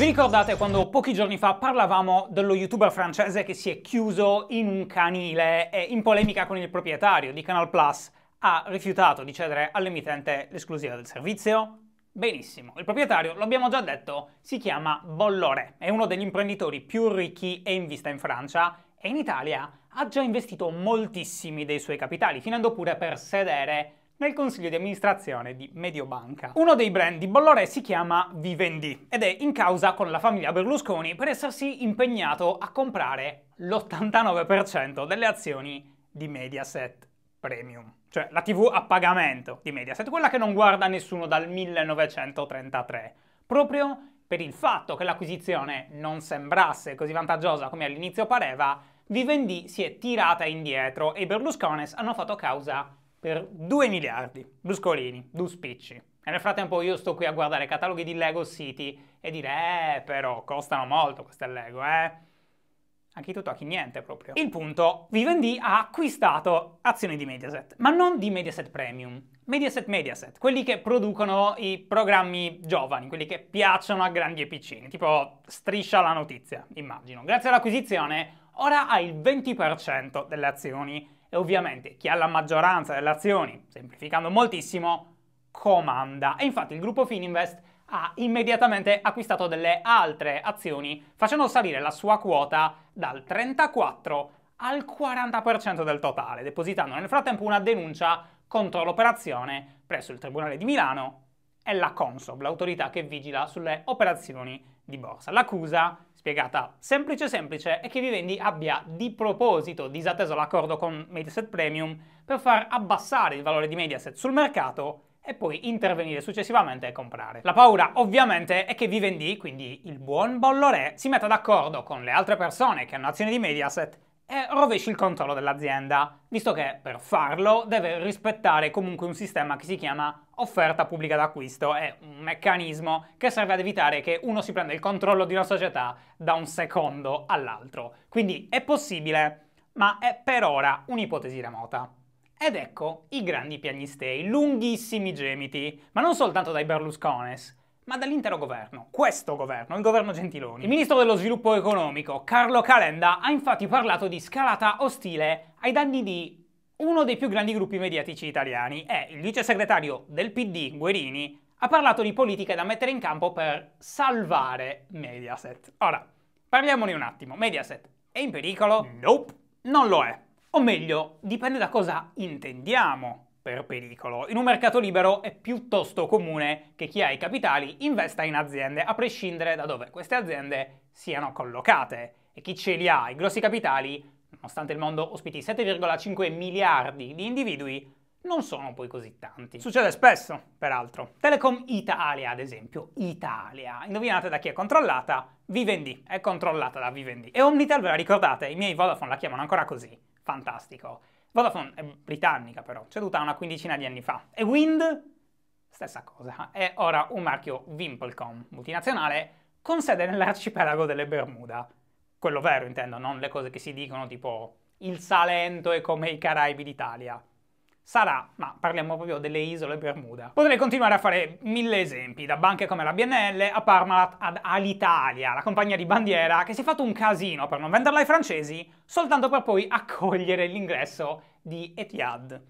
Vi ricordate quando pochi giorni fa parlavamo dello youtuber francese che si è chiuso in un canile e in polemica con il proprietario di Canal Plus ha rifiutato di cedere all'emittente l'esclusiva del servizio? Benissimo, il proprietario, lo abbiamo già detto, si chiama Bolloré, è uno degli imprenditori più ricchi e in vista in Francia e in Italia ha già investito moltissimi dei suoi capitali, finendo pure per sedere nel consiglio di amministrazione di Mediobanca. Uno dei brand di Bollore si chiama Vivendi ed è in causa con la famiglia Berlusconi per essersi impegnato a comprare l'89% delle azioni di Mediaset Premium, cioè la TV a pagamento di Mediaset, quella che non guarda nessuno dal 1933, proprio per il fatto che l'acquisizione non sembrasse così vantaggiosa come all'inizio pareva, Vivendi si è tirata indietro e i Berluscones hanno fatto causa per 2 miliardi. Bruscolini, due spicci. E nel frattempo io sto qui a guardare i cataloghi di Lego City e dire, eh, però costano molto queste Lego, eh. A chi tutto, a chi niente proprio. Il punto, Vivendi ha acquistato azioni di Mediaset, ma non di Mediaset Premium. Mediaset Mediaset, quelli che producono i programmi giovani, quelli che piacciono a grandi e piccini, tipo striscia la notizia, immagino. Grazie all'acquisizione, ora ha il 20% delle azioni e ovviamente chi ha la maggioranza delle azioni, semplificando moltissimo, comanda. E infatti il gruppo Fininvest ha immediatamente acquistato delle altre azioni, facendo salire la sua quota dal 34 al 40% del totale, depositando nel frattempo una denuncia contro l'operazione presso il Tribunale di Milano e la Consob, l'autorità che vigila sulle operazioni di borsa. L'accusa Spiegata semplice semplice è che Vivendi abbia di proposito disatteso l'accordo con Mediaset Premium per far abbassare il valore di Mediaset sul mercato e poi intervenire successivamente e comprare. La paura ovviamente è che Vivendi, quindi il buon bollore, si metta d'accordo con le altre persone che hanno azioni di Mediaset e rovesci il controllo dell'azienda, visto che per farlo deve rispettare comunque un sistema che si chiama offerta pubblica d'acquisto è un meccanismo che serve ad evitare che uno si prenda il controllo di una società da un secondo all'altro. Quindi è possibile, ma è per ora un'ipotesi remota. Ed ecco i grandi piagnistei, lunghissimi gemiti, ma non soltanto dai Berluscones, ma dall'intero governo, questo governo, il governo Gentiloni. Il ministro dello sviluppo economico, Carlo Calenda, ha infatti parlato di scalata ostile ai danni di uno dei più grandi gruppi mediatici italiani e il vice segretario del PD, Guerini, ha parlato di politiche da mettere in campo per salvare Mediaset. Ora, parliamone un attimo. Mediaset è in pericolo? Nope, non lo è. O meglio, dipende da cosa intendiamo per pericolo. In un mercato libero è piuttosto comune che chi ha i capitali investa in aziende, a prescindere da dove queste aziende siano collocate. E chi ce li ha, i grossi capitali, Nonostante il mondo ospiti 7,5 miliardi di individui, non sono poi così tanti. Succede spesso, peraltro. Telecom Italia, ad esempio, Italia, indovinate da chi è controllata? Vivendi, è controllata da Vivendi. E Omnitel, ve la ricordate? I miei Vodafone la chiamano ancora così. Fantastico. Vodafone è britannica però, ceduta una quindicina di anni fa. E Wind? Stessa cosa, è ora un marchio Wimplecom, multinazionale, con sede nell'arcipelago delle Bermuda quello vero intendo, non le cose che si dicono tipo il Salento è come i Caraibi d'Italia. Sarà, ma parliamo proprio delle isole Bermuda. Potrei continuare a fare mille esempi, da banche come la BNL a Parmalat ad Alitalia, la compagnia di bandiera che si è fatto un casino per non venderla ai francesi, soltanto per poi accogliere l'ingresso di Etihad.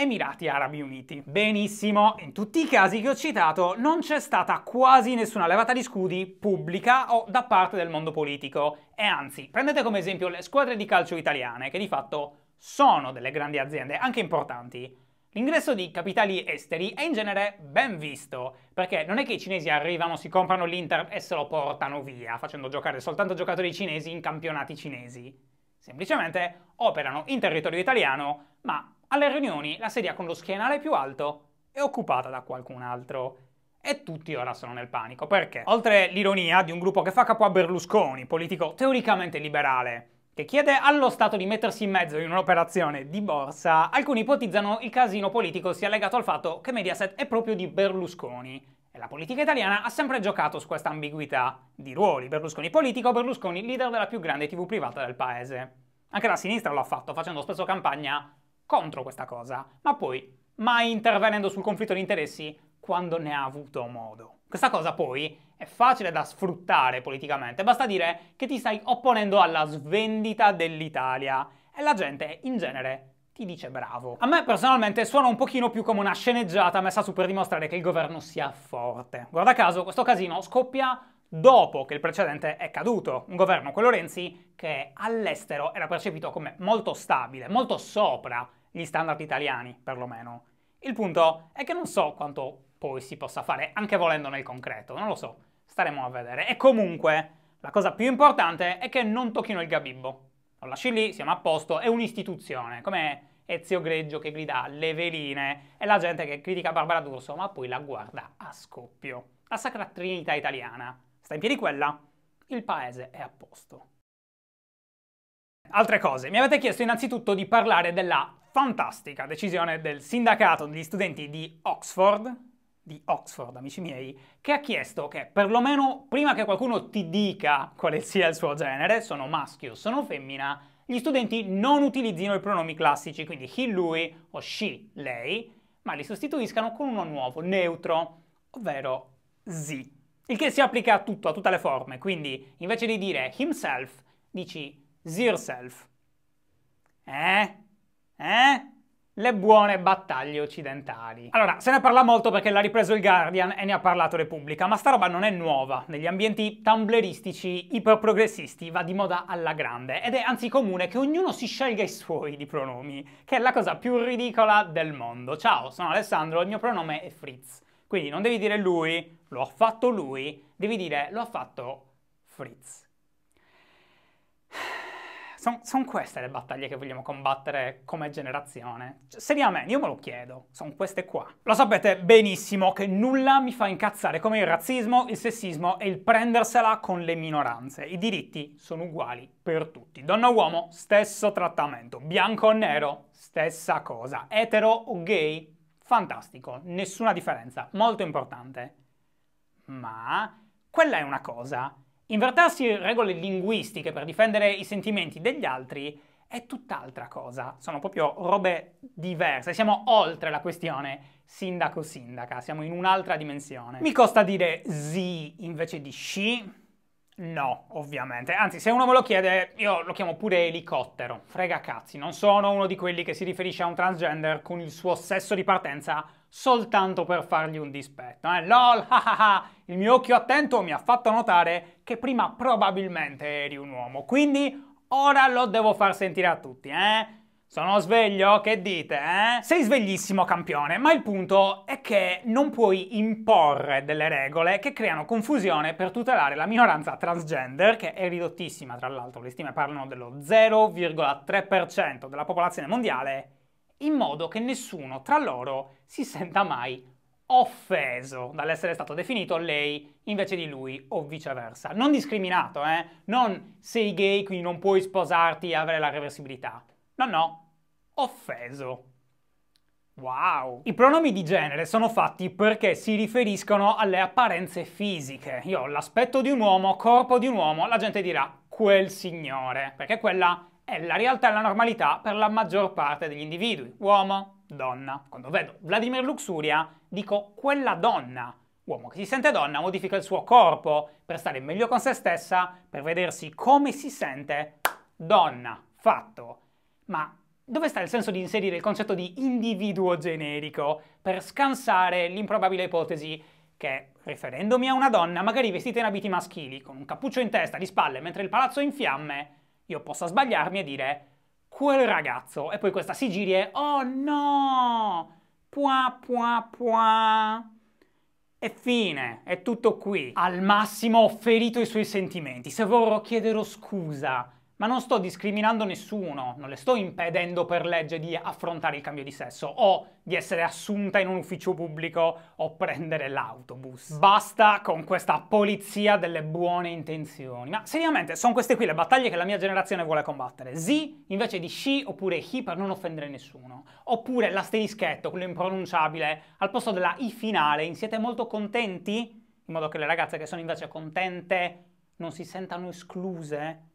Emirati Arabi Uniti. Benissimo, in tutti i casi che ho citato non c'è stata quasi nessuna levata di scudi pubblica o da parte del mondo politico. E anzi, prendete come esempio le squadre di calcio italiane, che di fatto sono delle grandi aziende, anche importanti. L'ingresso di capitali esteri è in genere ben visto, perché non è che i cinesi arrivano, si comprano l'Inter e se lo portano via, facendo giocare soltanto giocatori cinesi in campionati cinesi. Semplicemente operano in territorio italiano, ma alle riunioni la sedia con lo schienale più alto è occupata da qualcun altro. E tutti ora sono nel panico, perché? Oltre l'ironia di un gruppo che fa capo a Berlusconi, politico teoricamente liberale, che chiede allo Stato di mettersi in mezzo in un'operazione di borsa, alcuni ipotizzano il casino politico sia legato al fatto che Mediaset è proprio di Berlusconi. E la politica italiana ha sempre giocato su questa ambiguità di ruoli, Berlusconi politico, Berlusconi leader della più grande tv privata del paese. Anche la sinistra lo ha fatto, facendo spesso campagna contro questa cosa, ma poi mai intervenendo sul conflitto di interessi quando ne ha avuto modo. Questa cosa poi è facile da sfruttare politicamente, basta dire che ti stai opponendo alla svendita dell'Italia e la gente in genere ti dice bravo. A me personalmente suona un pochino più come una sceneggiata messa su per dimostrare che il governo sia forte. Guarda caso, questo casino scoppia dopo che il precedente è caduto, un governo, quello Renzi, che all'estero era percepito come molto stabile, molto sopra gli standard italiani, perlomeno. Il punto è che non so quanto poi si possa fare, anche volendo nel concreto, non lo so, staremo a vedere. E comunque, la cosa più importante è che non tocchino il gabibbo. Lo lasci lì, siamo a posto, è un'istituzione, come Ezio Greggio che grida le veline e la gente che critica Barbara D'Urso, ma poi la guarda a scoppio. La Sacra Trinità italiana. Sta in piedi quella? Il paese è a posto. Altre cose. Mi avete chiesto innanzitutto di parlare della fantastica decisione del sindacato degli studenti di Oxford, di Oxford, amici miei, che ha chiesto che perlomeno prima che qualcuno ti dica quale sia il suo genere, sono maschio, sono femmina, gli studenti non utilizzino i pronomi classici, quindi he, lui o she, lei, ma li sostituiscano con uno nuovo, neutro, ovvero zi. Il che si applica a tutto, a tutte le forme, quindi invece di dire himself, dici zirself. Eh? Eh? le buone battaglie occidentali. Allora, se ne parla molto perché l'ha ripreso il Guardian e ne ha parlato Repubblica, ma sta roba non è nuova. Negli ambienti tumbleristici, iperprogressisti, va di moda alla grande ed è anzi comune che ognuno si scelga i suoi di pronomi, che è la cosa più ridicola del mondo. Ciao, sono Alessandro, il mio pronome è Fritz. Quindi non devi dire lui, lo ha fatto lui, devi dire lo ha fatto Fritz sono son queste le battaglie che vogliamo combattere come generazione? Cioè, seriamente, io me lo chiedo, sono queste qua. Lo sapete benissimo che nulla mi fa incazzare come il razzismo, il sessismo e il prendersela con le minoranze. I diritti sono uguali per tutti. Donna o uomo, stesso trattamento. Bianco o nero, stessa cosa. Etero o gay, fantastico, nessuna differenza, molto importante. Ma quella è una cosa Invertarsi regole linguistiche per difendere i sentimenti degli altri è tutt'altra cosa, sono proprio robe diverse, siamo oltre la questione sindaco-sindaca, siamo in un'altra dimensione. Mi costa dire sì invece di sci? No, ovviamente. Anzi, se uno me lo chiede, io lo chiamo pure elicottero. Frega cazzi, non sono uno di quelli che si riferisce a un transgender con il suo sesso di partenza soltanto per fargli un dispetto. Eh? LOL, ah ah ah, il mio occhio attento mi ha fatto notare che prima probabilmente eri un uomo, quindi ora lo devo far sentire a tutti, eh? Sono sveglio? Che dite, eh? Sei sveglissimo, campione, ma il punto è che non puoi imporre delle regole che creano confusione per tutelare la minoranza transgender, che è ridottissima, tra l'altro, le stime parlano dello 0,3% della popolazione mondiale, in modo che nessuno tra loro si senta mai offeso dall'essere stato definito lei invece di lui o viceversa. Non discriminato, eh? Non sei gay, quindi non puoi sposarti e avere la reversibilità. No, no, offeso. Wow! I pronomi di genere sono fatti perché si riferiscono alle apparenze fisiche. Io ho l'aspetto di un uomo, corpo di un uomo, la gente dirà quel signore, perché quella è la realtà e la normalità per la maggior parte degli individui, uomo, donna. Quando vedo Vladimir Luxuria dico quella donna. Uomo che si sente donna modifica il suo corpo per stare meglio con se stessa, per vedersi come si sente donna. Fatto. Ma dove sta il senso di inserire il concetto di individuo generico per scansare l'improbabile ipotesi che, riferendomi a una donna, magari vestita in abiti maschili, con un cappuccio in testa, di spalle, mentre il palazzo è in fiamme, io possa sbagliarmi e dire quel ragazzo e poi questa si giri e oh no! Pua pua pua. E fine, è tutto qui. Al massimo ho ferito i suoi sentimenti. Se vorrò chiedere scusa ma non sto discriminando nessuno, non le sto impedendo per legge di affrontare il cambio di sesso o di essere assunta in un ufficio pubblico o prendere l'autobus. Basta con questa polizia delle buone intenzioni. Ma seriamente, sono queste qui le battaglie che la mia generazione vuole combattere. Zi invece di sci oppure hi per non offendere nessuno. Oppure l'asterischetto, quello impronunciabile, al posto della i finale, in siete molto contenti? In modo che le ragazze che sono invece contente non si sentano escluse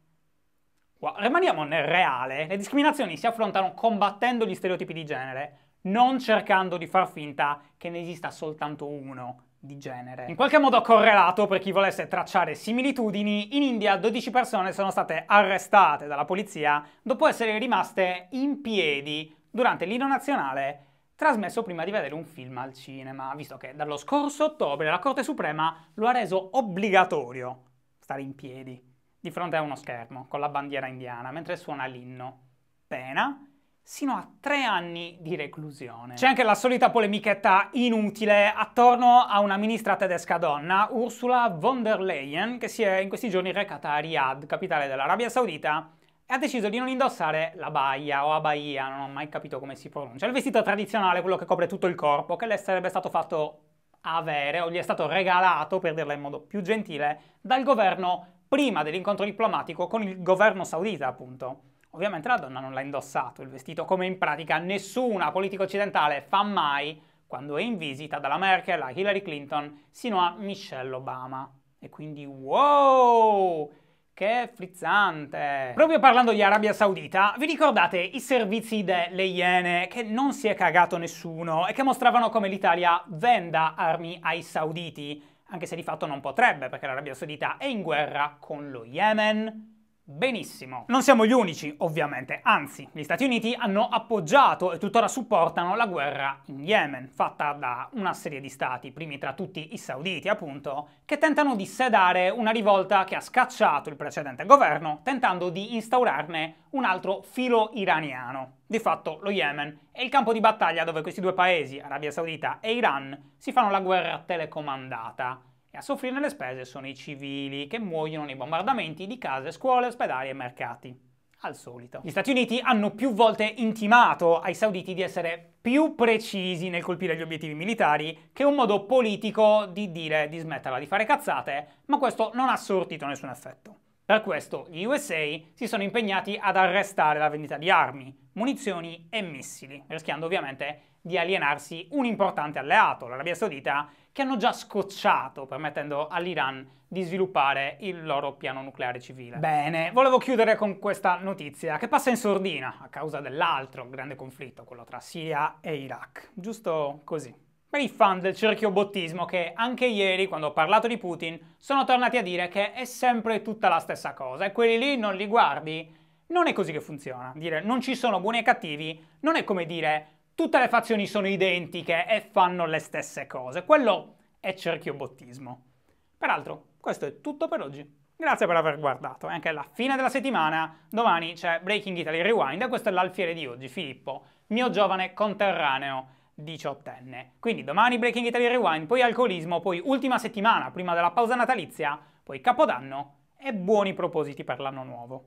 Rimaniamo nel reale, le discriminazioni si affrontano combattendo gli stereotipi di genere, non cercando di far finta che ne esista soltanto uno di genere. In qualche modo correlato per chi volesse tracciare similitudini, in India 12 persone sono state arrestate dalla polizia dopo essere rimaste in piedi durante l'inno nazionale trasmesso prima di vedere un film al cinema, visto che dallo scorso ottobre la Corte Suprema lo ha reso obbligatorio stare in piedi di fronte a uno schermo con la bandiera indiana mentre suona l'inno. Pena sino a tre anni di reclusione. C'è anche la solita polemichetta inutile attorno a una ministra tedesca donna, Ursula von der Leyen, che si è in questi giorni recata a Riyadh, capitale dell'Arabia Saudita, e ha deciso di non indossare la baia o abaia, non ho mai capito come si pronuncia, il vestito tradizionale, quello che copre tutto il corpo, che le sarebbe stato fatto avere o gli è stato regalato, per dirla in modo più gentile, dal governo prima dell'incontro diplomatico con il governo saudita, appunto. Ovviamente la donna non l'ha indossato il vestito, come in pratica nessuna politica occidentale fa mai quando è in visita dalla Merkel a Hillary Clinton sino a Michelle Obama. E quindi wow! Che frizzante! Proprio parlando di Arabia Saudita, vi ricordate i servizi delle Iene che non si è cagato nessuno e che mostravano come l'Italia venda armi ai sauditi? anche se di fatto non potrebbe perché l'Arabia Saudita è in guerra con lo Yemen, Benissimo. Non siamo gli unici, ovviamente, anzi, gli Stati Uniti hanno appoggiato e tuttora supportano la guerra in Yemen, fatta da una serie di stati, primi tra tutti i sauditi, appunto, che tentano di sedare una rivolta che ha scacciato il precedente governo, tentando di instaurarne un altro filo iraniano. Di fatto lo Yemen è il campo di battaglia dove questi due paesi, Arabia Saudita e Iran, si fanno la guerra telecomandata e a soffrire le spese sono i civili che muoiono nei bombardamenti di case, scuole, ospedali e mercati. Al solito. Gli Stati Uniti hanno più volte intimato ai sauditi di essere più precisi nel colpire gli obiettivi militari, che è un modo politico di dire di smetterla di fare cazzate, ma questo non ha sortito nessun effetto. Per questo gli USA si sono impegnati ad arrestare la vendita di armi, munizioni e missili, rischiando ovviamente di alienarsi un importante alleato, l'Arabia Saudita, che hanno già scocciato permettendo all'Iran di sviluppare il loro piano nucleare civile. Bene, volevo chiudere con questa notizia che passa in sordina a causa dell'altro grande conflitto, quello tra Siria e Iraq. Giusto così per i fan del cerchio bottismo che anche ieri, quando ho parlato di Putin, sono tornati a dire che è sempre tutta la stessa cosa e quelli lì non li guardi. Non è così che funziona. Dire non ci sono buoni e cattivi non è come dire tutte le fazioni sono identiche e fanno le stesse cose. Quello è cerchiobottismo. Peraltro, questo è tutto per oggi. Grazie per aver guardato, è anche la fine della settimana, domani c'è Breaking Italy Rewind e questo è l'alfiere di oggi, Filippo, mio giovane conterraneo diciottenne. Quindi domani Breaking Italy Rewind, poi alcolismo, poi ultima settimana prima della pausa natalizia, poi capodanno e buoni propositi per l'anno nuovo.